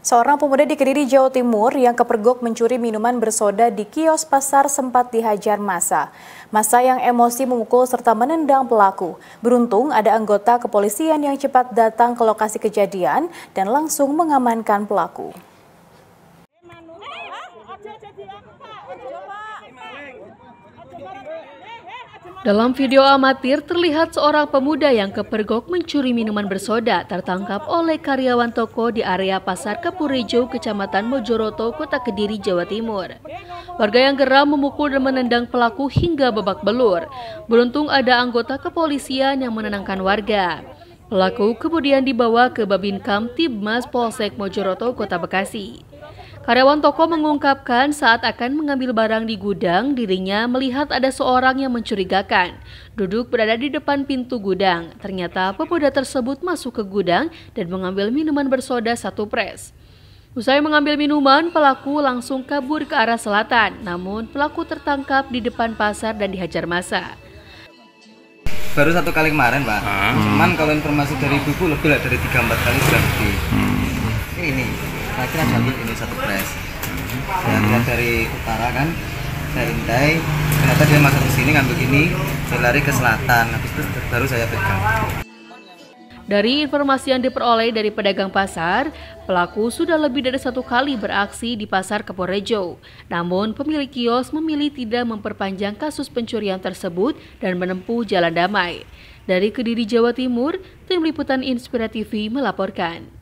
Seorang pemuda di Kediri, Jawa Timur yang kepergok mencuri minuman bersoda di kios pasar sempat dihajar masa. Masa yang emosi memukul serta menendang pelaku. Beruntung ada anggota kepolisian yang cepat datang ke lokasi kejadian dan langsung mengamankan pelaku. Dalam video amatir terlihat seorang pemuda yang kepergok mencuri minuman bersoda tertangkap oleh karyawan toko di area Pasar Kapurejo, Kecamatan Mojoroto, Kota Kediri, Jawa Timur. Warga yang geram memukul dan menendang pelaku hingga babak belur. Beruntung ada anggota kepolisian yang menenangkan warga. Pelaku kemudian dibawa ke Babinkam Tibmas Polsek Mojoroto, Kota Bekasi. Karyawan toko mengungkapkan saat akan mengambil barang di gudang, dirinya melihat ada seorang yang mencurigakan. Duduk berada di depan pintu gudang. Ternyata pemuda tersebut masuk ke gudang dan mengambil minuman bersoda satu pres. Usai mengambil minuman, pelaku langsung kabur ke arah selatan. Namun pelaku tertangkap di depan pasar dan dihajar masa. baru satu kali kemarin pak hmm. cuman kalau informasi dari buku lebih dari tiga empat kali sudah hmm. Ini, ini Terakhir ada hmm. ini satu press dan hmm. hmm. dari utara kan saya intai ternyata dia masuk ke sini ngambil ini saya lari ke selatan habis itu baru saya pegang dari informasi yang diperoleh dari pedagang pasar, pelaku sudah lebih dari satu kali beraksi di pasar Keporejo. Namun pemilik kios memilih tidak memperpanjang kasus pencurian tersebut dan menempuh jalan damai. Dari Kediri Jawa Timur, Tim Liputan Inspira TV melaporkan.